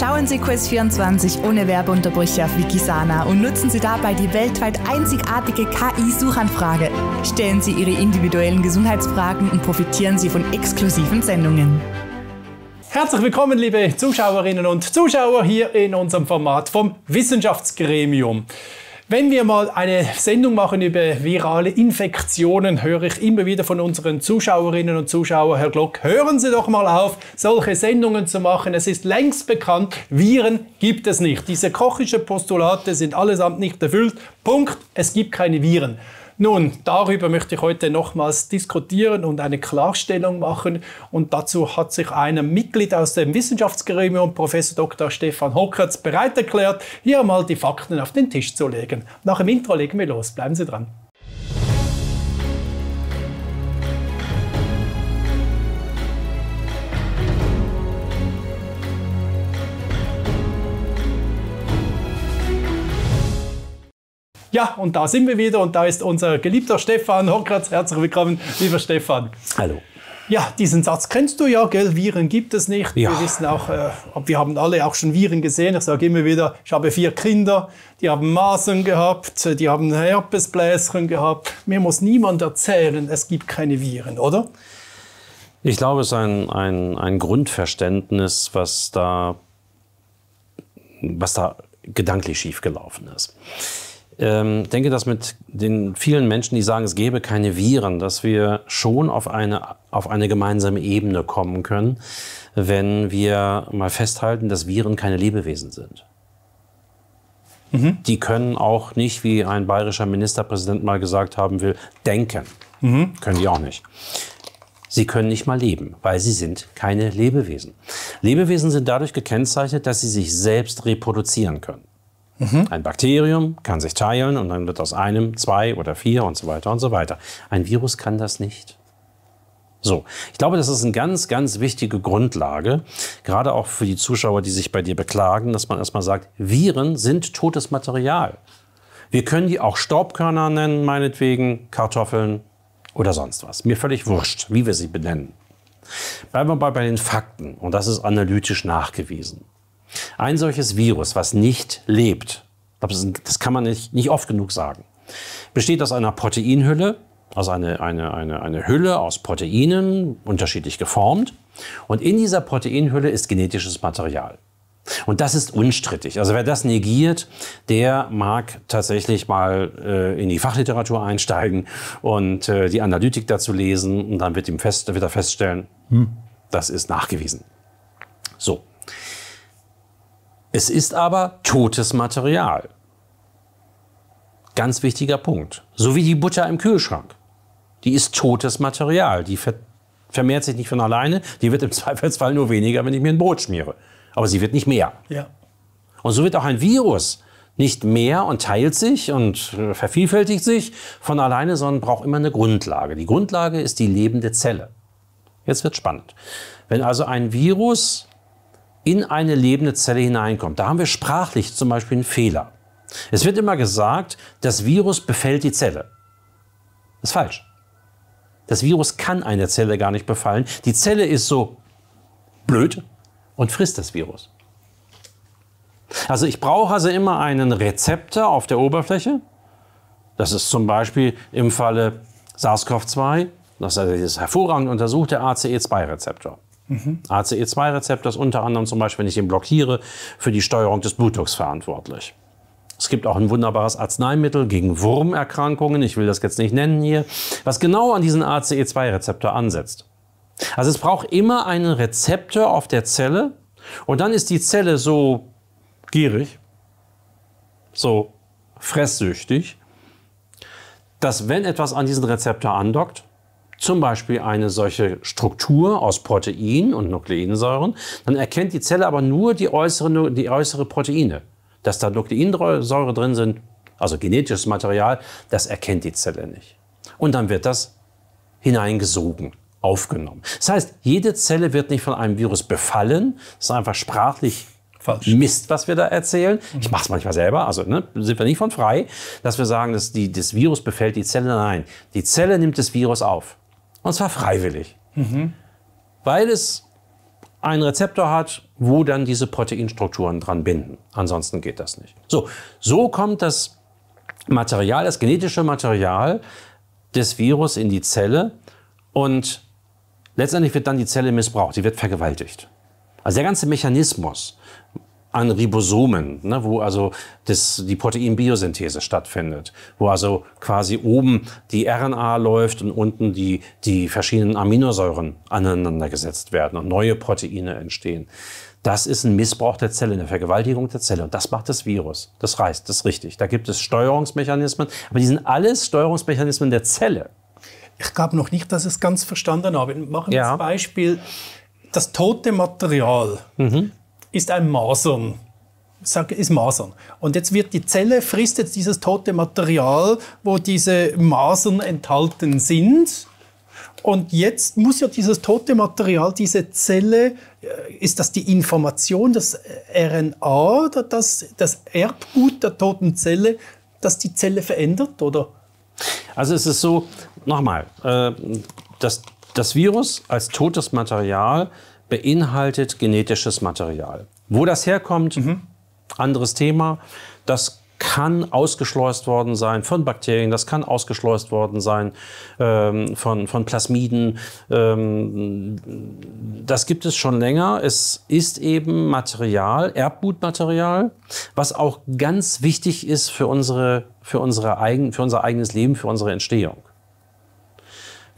Schauen Sie Quiz24 ohne Werbeunterbrüche auf Wikisana und nutzen Sie dabei die weltweit einzigartige KI-Suchanfrage. Stellen Sie Ihre individuellen Gesundheitsfragen und profitieren Sie von exklusiven Sendungen. Herzlich willkommen, liebe Zuschauerinnen und Zuschauer, hier in unserem Format vom Wissenschaftsgremium. Wenn wir mal eine Sendung machen über virale Infektionen, höre ich immer wieder von unseren Zuschauerinnen und Zuschauern, Herr Glock, hören Sie doch mal auf, solche Sendungen zu machen. Es ist längst bekannt, Viren gibt es nicht. Diese kochischen Postulate sind allesamt nicht erfüllt. Punkt, es gibt keine Viren. Nun, darüber möchte ich heute nochmals diskutieren und eine Klarstellung machen. Und dazu hat sich ein Mitglied aus dem Wissenschaftsgremium, Professor Dr. Stefan Hockertz, bereit erklärt, hier mal die Fakten auf den Tisch zu legen. Nach dem Intro legen wir los. Bleiben Sie dran. Ja, und da sind wir wieder und da ist unser geliebter Stefan Hockratz. Herzlich willkommen, lieber Stefan. Hallo. Ja, diesen Satz kennst du ja, gell? Viren gibt es nicht. Ja. Wir wissen auch, äh, wir haben alle auch schon Viren gesehen. Ich sage immer wieder, ich habe vier Kinder, die haben Masern gehabt, die haben Herpesbläschen gehabt. Mir muss niemand erzählen, es gibt keine Viren, oder? Ich glaube, es ist ein, ein, ein Grundverständnis, was da, was da gedanklich schiefgelaufen ist ähm, denke, dass mit den vielen Menschen, die sagen, es gäbe keine Viren, dass wir schon auf eine, auf eine gemeinsame Ebene kommen können, wenn wir mal festhalten, dass Viren keine Lebewesen sind. Mhm. Die können auch nicht, wie ein bayerischer Ministerpräsident mal gesagt haben will, denken. Mhm. Können die auch nicht. Sie können nicht mal leben, weil sie sind keine Lebewesen. Lebewesen sind dadurch gekennzeichnet, dass sie sich selbst reproduzieren können. Mhm. Ein Bakterium kann sich teilen und dann wird aus einem zwei oder vier und so weiter und so weiter. Ein Virus kann das nicht. So, ich glaube, das ist eine ganz, ganz wichtige Grundlage, gerade auch für die Zuschauer, die sich bei dir beklagen, dass man erstmal sagt, Viren sind totes Material. Wir können die auch Staubkörner nennen, meinetwegen, Kartoffeln oder sonst was. Mir völlig wurscht, wie wir sie benennen. Bleiben wir mal bei den Fakten und das ist analytisch nachgewiesen. Ein solches Virus, was nicht lebt, das kann man nicht, nicht oft genug sagen, besteht aus einer Proteinhülle, also eine, eine, eine, eine Hülle aus Proteinen, unterschiedlich geformt. Und in dieser Proteinhülle ist genetisches Material. Und das ist unstrittig. Also wer das negiert, der mag tatsächlich mal äh, in die Fachliteratur einsteigen und äh, die Analytik dazu lesen und dann wird, ihm fest, wird er feststellen, hm, das ist nachgewiesen. So. Es ist aber totes Material. Ganz wichtiger Punkt. So wie die Butter im Kühlschrank. Die ist totes Material. Die ver vermehrt sich nicht von alleine. Die wird im Zweifelsfall nur weniger, wenn ich mir ein Brot schmiere. Aber sie wird nicht mehr. Ja. Und so wird auch ein Virus nicht mehr und teilt sich und äh, vervielfältigt sich von alleine, sondern braucht immer eine Grundlage. Die Grundlage ist die lebende Zelle. Jetzt wird spannend. Wenn also ein Virus in eine lebende Zelle hineinkommt. Da haben wir sprachlich zum Beispiel einen Fehler. Es wird immer gesagt, das Virus befällt die Zelle. Das ist falsch. Das Virus kann eine Zelle gar nicht befallen. Die Zelle ist so blöd und frisst das Virus. Also ich brauche also immer einen Rezeptor auf der Oberfläche. Das ist zum Beispiel im Falle SARS-CoV-2, das ist also hervorragend untersucht, der ACE2-Rezeptor. Mhm. ACE2-Rezeptor ist unter anderem zum Beispiel, wenn ich ihn blockiere, für die Steuerung des Blutdrucks verantwortlich. Es gibt auch ein wunderbares Arzneimittel gegen Wurmerkrankungen, ich will das jetzt nicht nennen hier, was genau an diesen ACE2-Rezeptor ansetzt. Also es braucht immer einen Rezeptor auf der Zelle und dann ist die Zelle so gierig, so fresssüchtig, dass wenn etwas an diesen Rezeptor andockt, zum Beispiel eine solche Struktur aus Protein und Nukleinsäuren, dann erkennt die Zelle aber nur die äußere, die äußere Proteine. Dass da Nukleinsäure drin sind, also genetisches Material, das erkennt die Zelle nicht. Und dann wird das hineingesogen aufgenommen. Das heißt, jede Zelle wird nicht von einem Virus befallen. Das ist einfach sprachlich Falsch. Mist, was wir da erzählen. Ich mache es manchmal selber, also ne, sind wir nicht von frei, dass wir sagen, dass die, das Virus befällt die Zelle. Nein, die Zelle nimmt das Virus auf. Und zwar freiwillig. Mhm. Weil es einen Rezeptor hat, wo dann diese Proteinstrukturen dran binden. Ansonsten geht das nicht. So, so kommt das Material, das genetische Material des Virus in die Zelle und letztendlich wird dann die Zelle missbraucht, sie wird vergewaltigt. Also der ganze Mechanismus, an Ribosomen, ne, wo also das, die Proteinbiosynthese stattfindet, wo also quasi oben die RNA läuft und unten die, die verschiedenen Aminosäuren aneinandergesetzt werden und neue Proteine entstehen. Das ist ein Missbrauch der Zelle, eine Vergewaltigung der Zelle. Und das macht das Virus. Das reißt, das ist richtig. Da gibt es Steuerungsmechanismen, aber die sind alles Steuerungsmechanismen der Zelle. Ich glaube noch nicht, dass ich es ganz verstanden habe. Machen wir ja. das Beispiel das tote Material, mhm ist ein Masern. Sag, ist Masern. Und jetzt wird die Zelle, frisst jetzt dieses tote Material, wo diese Masern enthalten sind. Und jetzt muss ja dieses tote Material, diese Zelle, äh, ist das die Information, das äh, RNA, das, das Erbgut der toten Zelle, das die Zelle verändert, oder? Also es ist so, nochmal, äh, das, das Virus als totes Material beinhaltet genetisches Material. Wo das herkommt, mhm. anderes Thema. Das kann ausgeschleust worden sein von Bakterien, das kann ausgeschleust worden sein ähm, von, von Plasmiden. Ähm, das gibt es schon länger. Es ist eben Material, Erbgutmaterial, was auch ganz wichtig ist für, unsere, für, unsere eigen, für unser eigenes Leben, für unsere Entstehung.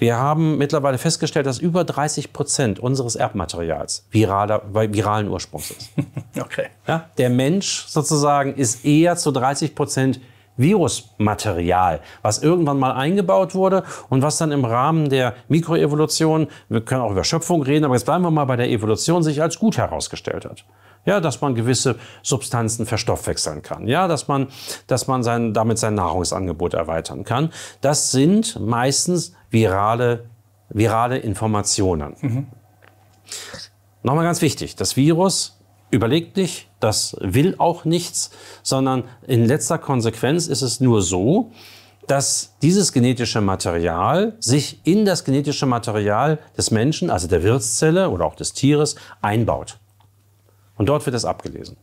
Wir haben mittlerweile festgestellt, dass über 30 Prozent unseres Erbmaterials viraler, viralen Ursprungs ist. Okay. Ja, der Mensch sozusagen ist eher zu 30 Prozent Virusmaterial, was irgendwann mal eingebaut wurde und was dann im Rahmen der Mikroevolution, wir können auch über Schöpfung reden, aber jetzt bleiben wir mal bei der Evolution, sich als gut herausgestellt hat. Ja, dass man gewisse Substanzen verstoffwechseln kann. Ja, dass man, dass man sein, damit sein Nahrungsangebot erweitern kann. Das sind meistens virale, virale Informationen. Mhm. Nochmal ganz wichtig. Das Virus überlegt nicht, das will auch nichts, sondern in letzter Konsequenz ist es nur so, dass dieses genetische Material sich in das genetische Material des Menschen, also der Wirtszelle oder auch des Tieres, einbaut. Und dort wird es abgelesen.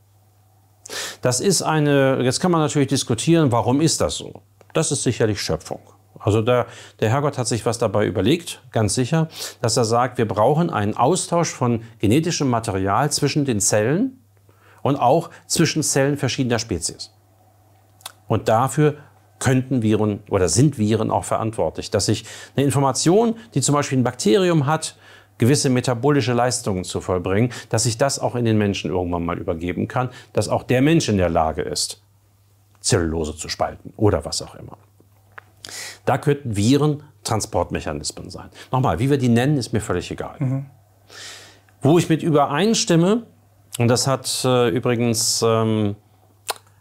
Das ist eine, jetzt kann man natürlich diskutieren, warum ist das so? Das ist sicherlich Schöpfung. Also der, der Herrgott hat sich was dabei überlegt, ganz sicher, dass er sagt, wir brauchen einen Austausch von genetischem Material zwischen den Zellen und auch zwischen Zellen verschiedener Spezies. Und dafür könnten Viren oder sind Viren auch verantwortlich, dass sich eine Information, die zum Beispiel ein Bakterium hat, gewisse metabolische Leistungen zu vollbringen, dass sich das auch in den Menschen irgendwann mal übergeben kann, dass auch der Mensch in der Lage ist, Zellulose zu spalten oder was auch immer. Da könnten Viren Transportmechanismen sein. Nochmal, wie wir die nennen, ist mir völlig egal. Mhm. Wo ich mit übereinstimme, und das hat äh, übrigens ähm,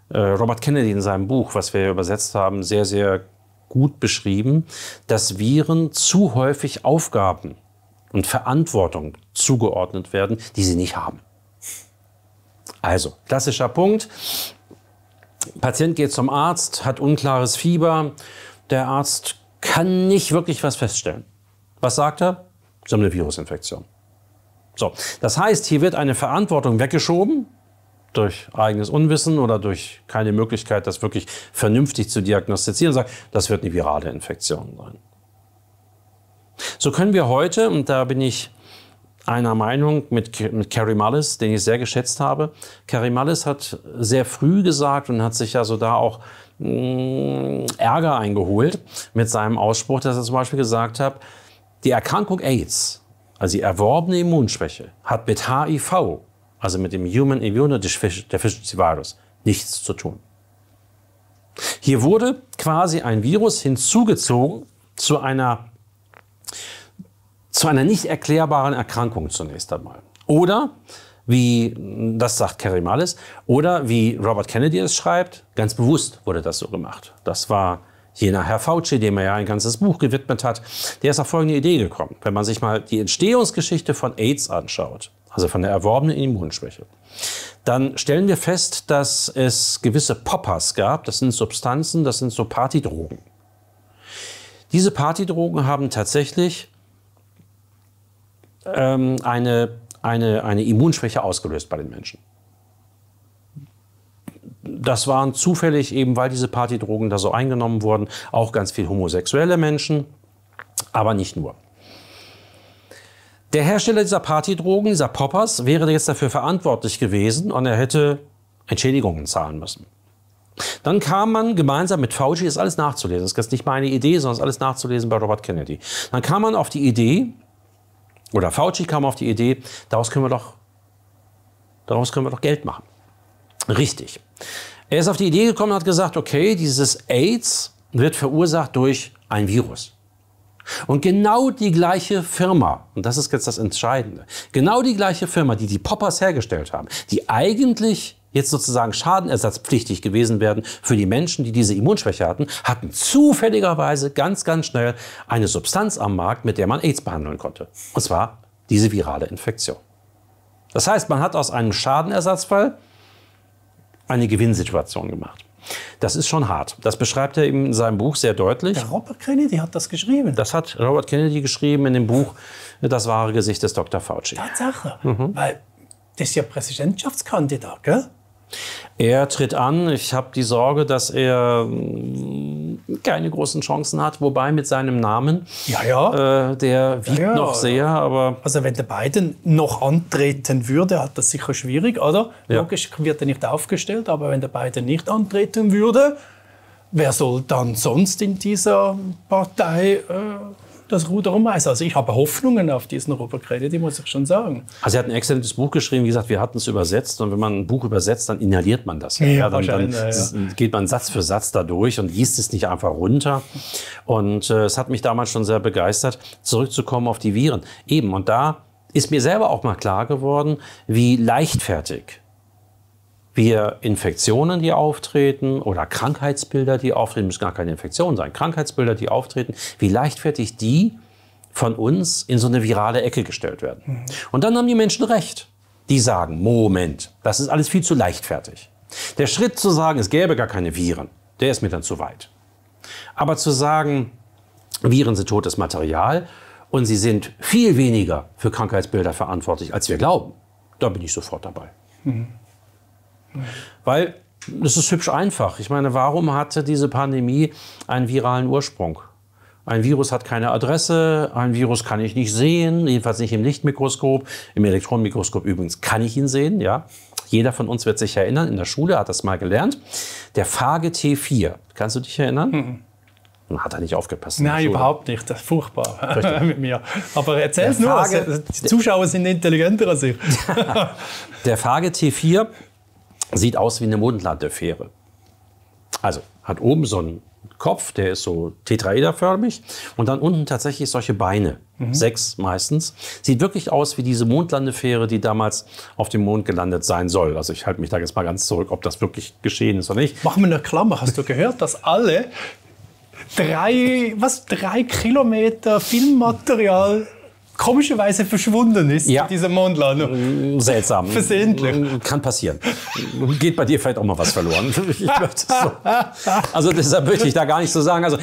äh, Robert Kennedy in seinem Buch, was wir übersetzt haben, sehr, sehr gut beschrieben, dass Viren zu häufig Aufgaben und Verantwortung zugeordnet werden, die sie nicht haben. Also, klassischer Punkt. Patient geht zum Arzt, hat unklares Fieber. Der Arzt kann nicht wirklich was feststellen. Was sagt er? Sie haben eine Virusinfektion. So, das heißt, hier wird eine Verantwortung weggeschoben durch eigenes Unwissen oder durch keine Möglichkeit, das wirklich vernünftig zu diagnostizieren, sagt, das wird eine virale Infektion sein. So können wir heute, und da bin ich einer Meinung mit, mit Carrie Mullis, den ich sehr geschätzt habe. Carrie Mullis hat sehr früh gesagt und hat sich also da auch mh, mm, Ärger eingeholt mit seinem Ausspruch, dass er zum Beispiel gesagt hat, die Erkrankung AIDS, also die erworbene Immunschwäche, hat mit HIV, also mit dem Human Immunodeficiency Virus, nichts zu tun. Hier wurde quasi ein Virus hinzugezogen zu einer zu einer nicht erklärbaren Erkrankung zunächst einmal. Oder, wie das sagt Kerry Malis, oder wie Robert Kennedy es schreibt, ganz bewusst wurde das so gemacht. Das war jener Herr Fauci, dem er ja ein ganzes Buch gewidmet hat, der ist auf folgende Idee gekommen. Wenn man sich mal die Entstehungsgeschichte von AIDS anschaut, also von der erworbenen Immunschwäche, dann stellen wir fest, dass es gewisse Poppers gab. Das sind Substanzen, das sind so Partydrogen. Diese Partydrogen haben tatsächlich ähm, eine, eine, eine Immunschwäche ausgelöst bei den Menschen. Das waren zufällig eben, weil diese Partydrogen da so eingenommen wurden, auch ganz viele homosexuelle Menschen, aber nicht nur. Der Hersteller dieser Partydrogen, dieser Poppers, wäre jetzt dafür verantwortlich gewesen und er hätte Entschädigungen zahlen müssen. Dann kam man gemeinsam mit Fauci, ist alles nachzulesen, das ist jetzt nicht meine Idee, sondern ist alles nachzulesen bei Robert Kennedy. Dann kam man auf die Idee, oder Fauci kam auf die Idee, daraus können wir doch, daraus können wir doch Geld machen. Richtig. Er ist auf die Idee gekommen und hat gesagt, okay, dieses AIDS wird verursacht durch ein Virus. Und genau die gleiche Firma, und das ist jetzt das Entscheidende, genau die gleiche Firma, die die Poppers hergestellt haben, die eigentlich jetzt sozusagen schadenersatzpflichtig gewesen wären für die Menschen, die diese Immunschwäche hatten, hatten zufälligerweise ganz, ganz schnell eine Substanz am Markt, mit der man AIDS behandeln konnte. Und zwar diese virale Infektion. Das heißt, man hat aus einem Schadenersatzfall eine Gewinnsituation gemacht. Das ist schon hart. Das beschreibt er in seinem Buch sehr deutlich. Der Robert Kennedy hat das geschrieben. Das hat Robert Kennedy geschrieben in dem Buch Das wahre Gesicht des Dr. Fauci. Tatsache. Mhm. Weil das ist ja Präsidentschaftskandidat, gell? Er tritt an. Ich habe die Sorge, dass er hm, keine großen Chancen hat, wobei mit seinem Namen, ja, ja. Äh, der wiegt ja, noch sehr. Aber also wenn der Biden noch antreten würde, hat das sicher schwierig, oder? Logisch wird er nicht aufgestellt, aber wenn der Biden nicht antreten würde, wer soll dann sonst in dieser Partei... Äh das Ruder rumreißen. Also ich habe Hoffnungen auf diesen Robocredit, die muss ich schon sagen. Also er hat ein exzellentes Buch geschrieben, wie gesagt, wir hatten es übersetzt und wenn man ein Buch übersetzt, dann inhaliert man das. Ja, ja dann, dann ja. geht man Satz für Satz da durch und liest es nicht einfach runter. Und äh, es hat mich damals schon sehr begeistert, zurückzukommen auf die Viren. Eben, und da ist mir selber auch mal klar geworden, wie leichtfertig wir Infektionen, die auftreten oder Krankheitsbilder, die auftreten, müssen gar keine Infektionen sein, Krankheitsbilder, die auftreten, wie leichtfertig die von uns in so eine virale Ecke gestellt werden. Mhm. Und dann haben die Menschen recht. Die sagen, Moment, das ist alles viel zu leichtfertig. Der Schritt zu sagen, es gäbe gar keine Viren, der ist mir dann zu weit. Aber zu sagen, Viren sind totes Material und sie sind viel weniger für Krankheitsbilder verantwortlich, als wir glauben, da bin ich sofort dabei. Mhm. Weil es ist hübsch einfach. Ich meine, warum hatte diese Pandemie einen viralen Ursprung? Ein Virus hat keine Adresse, ein Virus kann ich nicht sehen, jedenfalls nicht im Lichtmikroskop. Im Elektronenmikroskop übrigens kann ich ihn sehen, ja. Jeder von uns wird sich erinnern, in der Schule hat das mal gelernt. Der Fage T4, kannst du dich erinnern? Mhm. Hat er nicht aufgepasst? Nein, überhaupt nicht. Das ist furchtbar mit mir. Aber erzähl es nur. Fage, also, die Zuschauer sind intelligenter als ich. der Fage T4 Sieht aus wie eine Mondlandefähre. Also hat oben so einen Kopf, der ist so tetraederförmig und dann unten tatsächlich solche Beine, mhm. sechs meistens. Sieht wirklich aus wie diese Mondlandefähre, die damals auf dem Mond gelandet sein soll. Also ich halte mich da jetzt mal ganz zurück, ob das wirklich geschehen ist oder nicht. Machen wir eine Klammer. Hast du gehört, dass alle drei, was, drei Kilometer Filmmaterial komischerweise verschwunden ist, ja. diese Mondlandung. Mm, seltsam. Versehentlich. Mm, kann passieren. Geht bei dir vielleicht auch mal was verloren. so. Also deshalb möchte ich da gar nicht so sagen. Also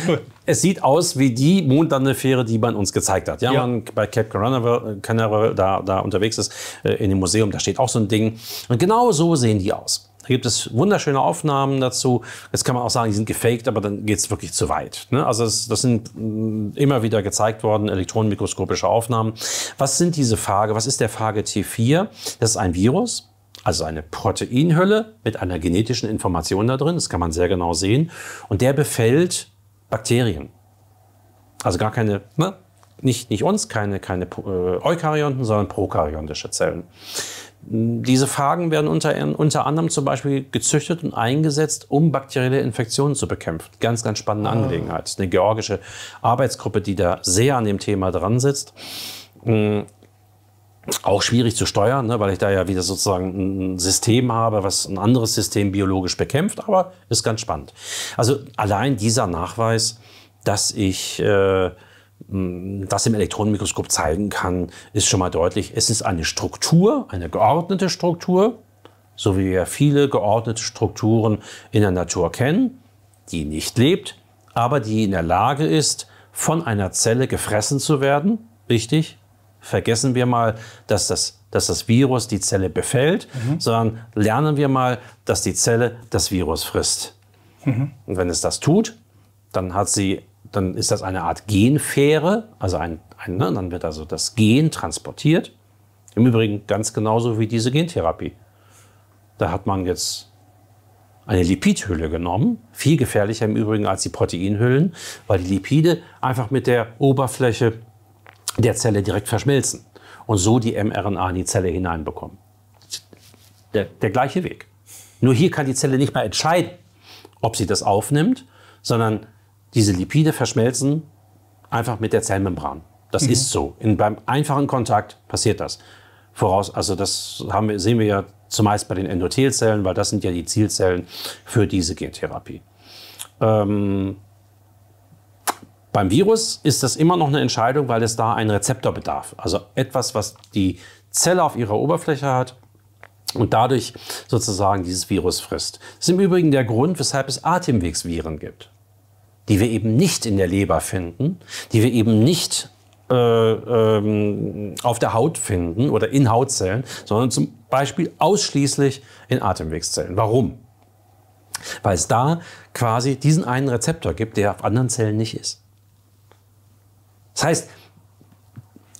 es sieht aus wie die Mondlandefähre, die man uns gezeigt hat. Ja, ja. man bei Cape Canaveral, Canaveral da, da unterwegs ist, äh, in dem Museum, da steht auch so ein Ding. Und genau so sehen die aus. Da gibt es wunderschöne Aufnahmen dazu. Jetzt kann man auch sagen, die sind gefaked, aber dann geht es wirklich zu weit. Ne? Also das, das, sind mm, immer wieder gezeigt worden, elektronenmikroskopische Aufnahmen. Was sind diese Phage? Was ist der Phage T4? Das ist ein Virus. Also eine Proteinhülle mit einer genetischen Information da drin, das kann man sehr genau sehen. Und der befällt Bakterien. Also gar keine, ne? nicht, nicht uns, keine, keine äh, Eukaryonten, sondern prokaryontische Zellen. Diese Phagen werden unter, unter anderem zum Beispiel gezüchtet und eingesetzt, um bakterielle Infektionen zu bekämpfen. Ganz, ganz spannende ah. Angelegenheit. Eine georgische Arbeitsgruppe, die da sehr an dem Thema dran sitzt. Hm, auch schwierig zu steuern, ne, weil ich da ja wieder sozusagen ein System habe, was ein anderes System biologisch bekämpft, aber ist ganz spannend. Also allein dieser Nachweis, dass ich äh, das im Elektronenmikroskop zeigen kann, ist schon mal deutlich. Es ist eine Struktur, eine geordnete Struktur, so wie wir viele geordnete Strukturen in der Natur kennen, die nicht lebt, aber die in der Lage ist, von einer Zelle gefressen zu werden. Wichtig, vergessen wir mal, dass das, dass das Virus die Zelle befällt, mhm. sondern lernen wir mal, dass die Zelle das Virus frisst. Mhm. Und wenn es das tut, dann hat sie dann ist das eine Art Genfähre, also ein, ein ne? dann wird also das Gen transportiert. Im Übrigen ganz genauso wie diese Gentherapie. Da hat man jetzt eine Lipidhülle genommen, viel gefährlicher im Übrigen als die Proteinhüllen, weil die Lipide einfach mit der Oberfläche der Zelle direkt verschmelzen und so die mRNA in die Zelle hineinbekommen. Der, der gleiche Weg. Nur hier kann die Zelle nicht mehr entscheiden, ob sie das aufnimmt, sondern diese Lipide verschmelzen einfach mit der Zellmembran. Das mhm. ist so. In, beim einfachen Kontakt passiert das. Voraus, also das haben wir, sehen wir ja zumeist bei den Endothelzellen, weil das sind ja die Zielzellen für diese Gentherapie. Ähm, beim Virus ist das immer noch eine Entscheidung, weil es da einen Rezeptor bedarf. Also etwas, was die Zelle auf ihrer Oberfläche hat und dadurch sozusagen dieses Virus frisst. Das ist im Übrigen der Grund, weshalb es Atemwegsviren gibt die wir eben nicht in der Leber finden, die wir eben nicht äh, ähm, auf der Haut finden oder in Hautzellen, sondern zum Beispiel ausschließlich in Atemwegszellen. Warum? Weil es da quasi diesen einen Rezeptor gibt, der auf anderen Zellen nicht ist. Das heißt,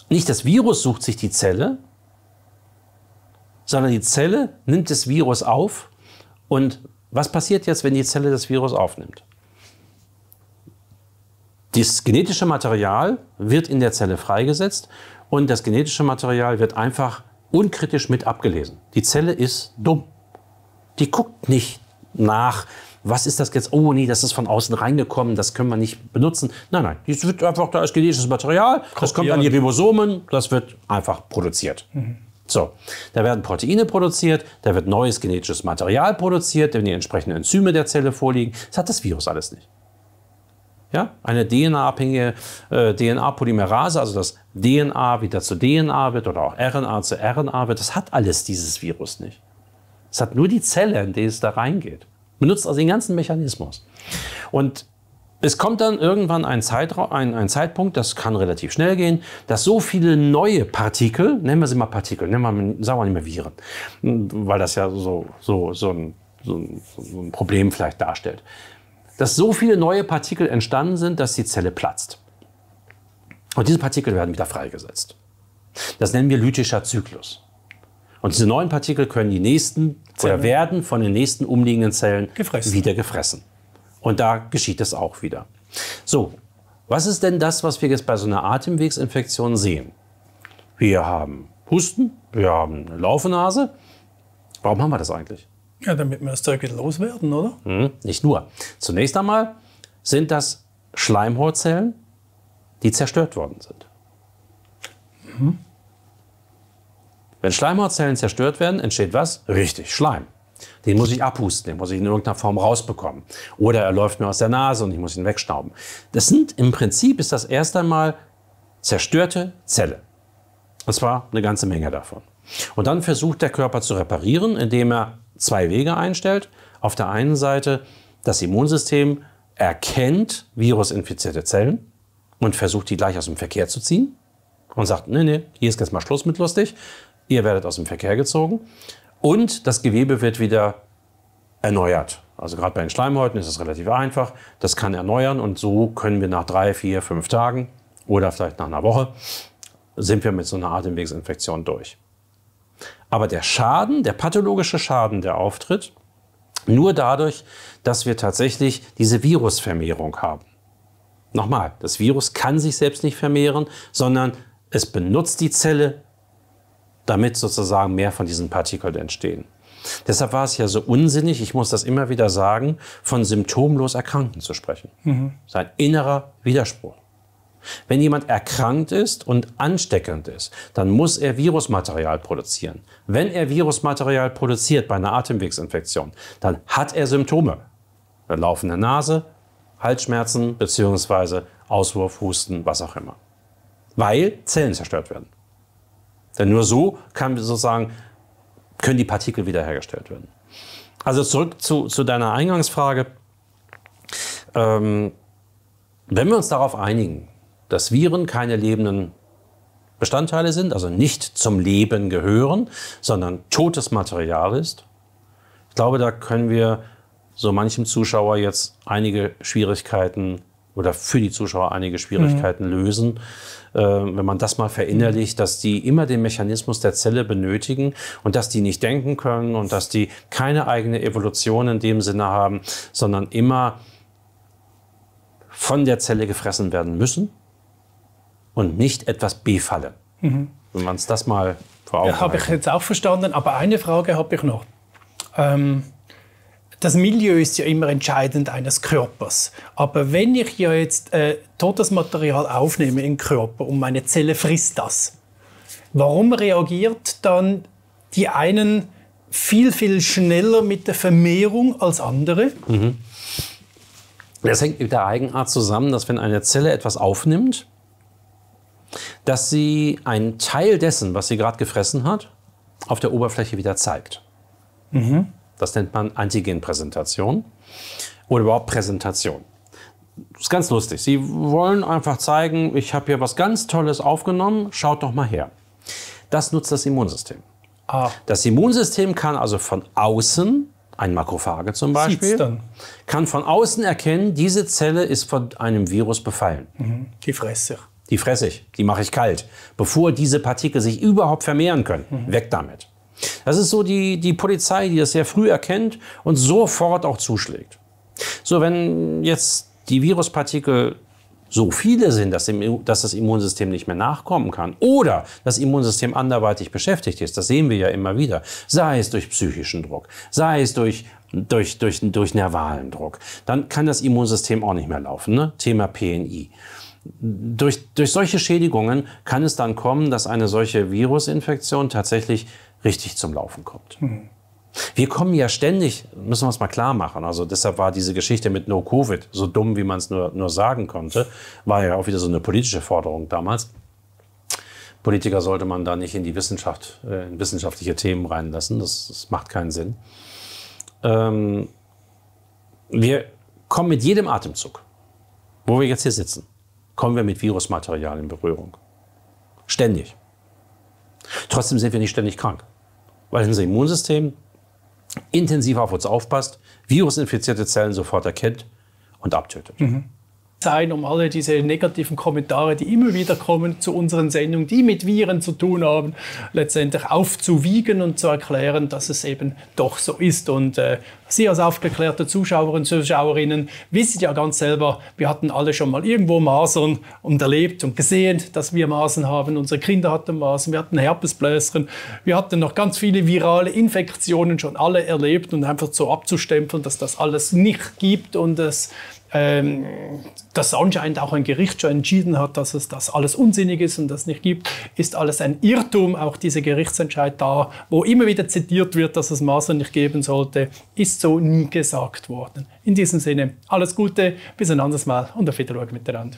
nicht das Virus sucht sich die Zelle, sondern die Zelle nimmt das Virus auf. Und was passiert jetzt, wenn die Zelle das Virus aufnimmt? Das genetische Material wird in der Zelle freigesetzt und das genetische Material wird einfach unkritisch mit abgelesen. Die Zelle ist dumm. Die guckt nicht nach, was ist das jetzt? Oh nee, das ist von außen reingekommen, das können wir nicht benutzen. Nein, nein, das wird einfach da als genetisches Material, Kopieren. das kommt an die Ribosomen, das wird einfach produziert. Mhm. So, da werden Proteine produziert, da wird neues genetisches Material produziert, wenn die entsprechenden Enzyme der Zelle vorliegen. Das hat das Virus alles nicht. Ja? Eine DNA-abhängige äh, DNA-Polymerase, also das DNA wieder zu DNA wird oder auch RNA zu RNA wird, das hat alles dieses Virus nicht. Es hat nur die Zelle, in die es da reingeht. Benutzt also den ganzen Mechanismus. Und es kommt dann irgendwann ein, Zeitraum, ein, ein, Zeitpunkt, das kann relativ schnell gehen, dass so viele neue Partikel, nennen wir sie mal Partikel, nennen wir, sagen wir nicht mehr Viren, weil das ja so, so, so, ein, so, so ein Problem vielleicht darstellt dass so viele neue Partikel entstanden sind, dass die Zelle platzt. Und diese Partikel werden wieder freigesetzt. Das nennen wir lytischer Zyklus. Und diese neuen Partikel können die nächsten Zellen. oder äh, werden von den nächsten umliegenden Zellen gefressen. wieder gefressen. Und da geschieht es auch wieder. So, was ist denn das, was wir jetzt bei so einer Atemwegsinfektion sehen? Wir haben Husten, wir haben eine Laufenase. Warum haben wir das eigentlich? Ja, damit wir das Zeug wieder loswerden, oder? Hm, nicht nur. Zunächst einmal sind das Schleimhautzellen, die zerstört worden sind. Mhm. Wenn Schleimhautzellen zerstört werden, entsteht was? Richtig, Schleim. Den muss ich abhusten, den muss ich in irgendeiner Form rausbekommen. Oder er läuft mir aus der Nase und ich muss ihn wegstauben. Das sind im Prinzip ist das erst einmal zerstörte Zelle. Und zwar eine ganze Menge davon. Und dann versucht der Körper zu reparieren, indem er zwei Wege einstellt. Auf der einen Seite das Immunsystem erkennt virusinfizierte Zellen und versucht, die gleich aus dem Verkehr zu ziehen und sagt, nee, nee, hier ist jetzt mal Schluss mit lustig, ihr werdet aus dem Verkehr gezogen. Und das Gewebe wird wieder erneuert. Also gerade bei den Schleimhäuten ist es relativ einfach. Das kann erneuern und so können wir nach drei, vier, fünf Tagen oder vielleicht nach einer Woche sind wir mit so einer Atemwegsinfektion durch. Aber der Schaden, der pathologische Schaden, der auftritt, nur dadurch, dass wir tatsächlich diese Virusvermehrung haben. Nochmal, das Virus kann sich selbst nicht vermehren, sondern es benutzt die Zelle, damit sozusagen mehr von diesen Partikeln entstehen. Deshalb war es ja so unsinnig, ich muss das immer wieder sagen, von symptomlos Erkrankten zu sprechen. Mhm. Sein innerer Widerspruch. Wenn jemand erkrankt ist und ansteckend ist, dann muss er Virusmaterial produzieren. Wenn er Virusmaterial produziert bei einer Atemwegsinfektion, dann hat er Symptome. Eine laufende Nase, Halsschmerzen bzw. Auswurf, Husten, was auch immer. Weil Zellen zerstört werden. Denn nur so kann sozusagen, können die Partikel wiederhergestellt werden. Also zurück zu, zu deiner Eingangsfrage. Ähm, wenn wir uns darauf einigen, dass Viren keine lebenden Bestandteile sind, also nicht zum Leben gehören, sondern totes Material ist. Ich glaube, da können wir so manchem Zuschauer jetzt einige Schwierigkeiten oder für die Zuschauer einige Schwierigkeiten mhm. lösen, äh, wenn man das mal verinnerlicht, dass die immer den Mechanismus der Zelle benötigen und dass die nicht denken können und dass die keine eigene Evolution in dem Sinne haben, sondern immer von der Zelle gefressen werden müssen und nicht etwas befalle. Mhm. Wenn man es das mal vor Augen ja, Habe ich jetzt auch verstanden, aber eine Frage habe ich noch. Ähm, das Milieu ist ja immer entscheidend eines Körpers. Aber wenn ich ja jetzt äh, totes Material aufnehme im Körper und meine Zelle frisst das, warum reagiert dann die einen viel, viel schneller mit der Vermehrung als andere? Mhm. Das hängt mit der Eigenart zusammen, dass wenn eine Zelle etwas aufnimmt, dass sie einen Teil dessen, was sie gerade gefressen hat, auf der Oberfläche wieder zeigt. Mhm. Das nennt man Antigenpräsentation oder überhaupt Präsentation. Das ist ganz lustig. Sie wollen einfach zeigen, ich habe hier was ganz Tolles aufgenommen, schaut doch mal her. Das nutzt das Immunsystem. Ah. Das Immunsystem kann also von außen, ein Makrophage zum Beispiel, kann von außen erkennen, diese Zelle ist von einem Virus befallen. Mhm. Die Fresser. Die fresse ich, die mache ich kalt, bevor diese Partikel sich überhaupt vermehren können. Mhm. Weg damit. Das ist so die, die Polizei, die das sehr früh erkennt und sofort auch zuschlägt. So, wenn jetzt die Viruspartikel so viele sind, dass, dem, dass, das Immunsystem nicht mehr nachkommen kann oder das Immunsystem anderweitig beschäftigt ist, das sehen wir ja immer wieder, sei es durch psychischen Druck, sei es durch, durch, durch, durch nervalen Druck, dann kann das Immunsystem auch nicht mehr laufen. Ne? Thema PNI durch, durch solche Schädigungen kann es dann kommen, dass eine solche Virusinfektion tatsächlich richtig zum Laufen kommt. Mhm. Wir kommen ja ständig, müssen wir es mal klar machen. Also deshalb war diese Geschichte mit No Covid so dumm, wie man es nur, nur sagen konnte, war ja auch wieder so eine politische Forderung damals. Politiker sollte man da nicht in die Wissenschaft, äh, in wissenschaftliche Themen reinlassen. Das, das macht keinen Sinn. Ähm, wir kommen mit jedem Atemzug, wo wir jetzt hier sitzen, kommen wir mit Virusmaterial in Berührung. Ständig. Trotzdem sind wir nicht ständig krank, weil unser Immunsystem intensiv auf uns aufpasst, virusinfizierte Zellen sofort erkennt und abtötet. Mhm sein, um alle diese negativen Kommentare, die immer wieder kommen zu unseren Sendungen, die mit Viren zu tun haben, letztendlich aufzuwiegen und zu erklären, dass es eben doch so ist. Und äh, Sie als aufgeklärte Zuschauerinnen und Zuschauerinnen wissen ja ganz selber, wir hatten alle schon mal irgendwo Masern und erlebt und gesehen, dass wir Masern haben. Unsere Kinder hatten Masern, wir hatten Herpesbläschen, wir hatten noch ganz viele virale Infektionen schon alle erlebt und einfach so abzustempeln, dass das alles nicht gibt und es ähm, dass anscheinend auch ein Gericht schon entschieden hat, dass es das alles unsinnig ist und das nicht gibt, ist alles ein Irrtum. Auch dieser Gerichtsentscheid da, wo immer wieder zitiert wird, dass es Maser nicht geben sollte, ist so nie gesagt worden. In diesem Sinne, alles Gute, bis ein anderes Mal und auf Wiedersehen miteinander.